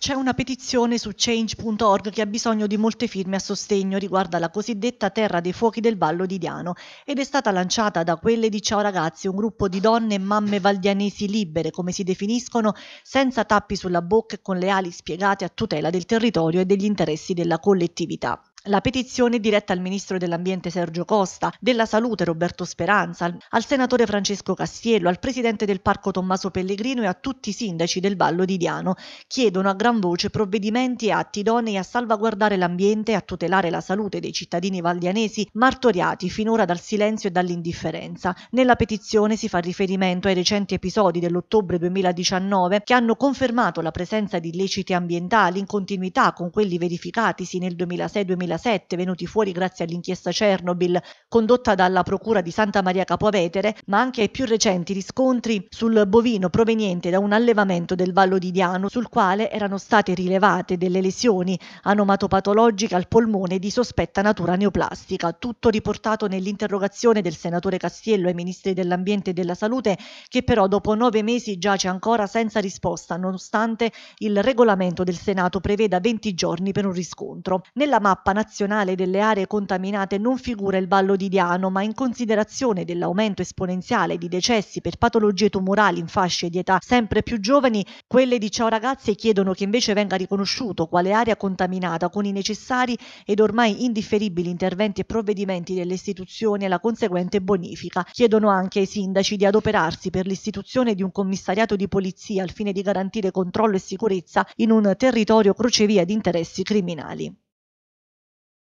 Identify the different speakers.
Speaker 1: C'è una petizione su change.org che ha bisogno di molte firme a sostegno riguardo alla cosiddetta terra dei fuochi del Vallo di Diano ed è stata lanciata da quelle di Ciao Ragazzi, un gruppo di donne e mamme valdianesi libere, come si definiscono, senza tappi sulla bocca e con le ali spiegate a tutela del territorio e degli interessi della collettività la petizione diretta al ministro dell'Ambiente Sergio Costa, della Salute Roberto Speranza, al senatore Francesco Castiello, al presidente del Parco Tommaso Pellegrino e a tutti i sindaci del Vallo di Diano, chiedono a gran voce provvedimenti e atti idonei a salvaguardare l'ambiente e a tutelare la salute dei cittadini valdianesi martoriati finora dal silenzio e dall'indifferenza. Nella petizione si fa riferimento ai recenti episodi dell'ottobre 2019 che hanno confermato la presenza di illeciti ambientali in continuità con quelli verificatisi nel 2006-2007 2007, venuti fuori grazie all'inchiesta Chernobyl condotta dalla Procura di Santa Maria Capovetere, ma anche ai più recenti riscontri sul bovino proveniente da un allevamento del Vallo di Diano, sul quale erano state rilevate delle lesioni anomatopatologiche al polmone di sospetta natura neoplastica, tutto riportato nell'interrogazione del senatore Castiello ai ministri dell'Ambiente e della Salute, che però dopo nove mesi giace ancora senza risposta, nonostante il regolamento del Senato preveda 20 giorni per un riscontro. Nella mappa nazionale delle aree contaminate non figura il Vallo di Diano, ma in considerazione dell'aumento esponenziale di decessi per patologie tumorali in fasce di età sempre più giovani, quelle di Ciao Ragazze chiedono che invece venga riconosciuto quale area contaminata con i necessari ed ormai indifferibili interventi e provvedimenti delle istituzioni e la conseguente bonifica. Chiedono anche ai sindaci di adoperarsi per l'istituzione di un commissariato di polizia al fine di garantire controllo e sicurezza in un territorio crocevia di interessi criminali.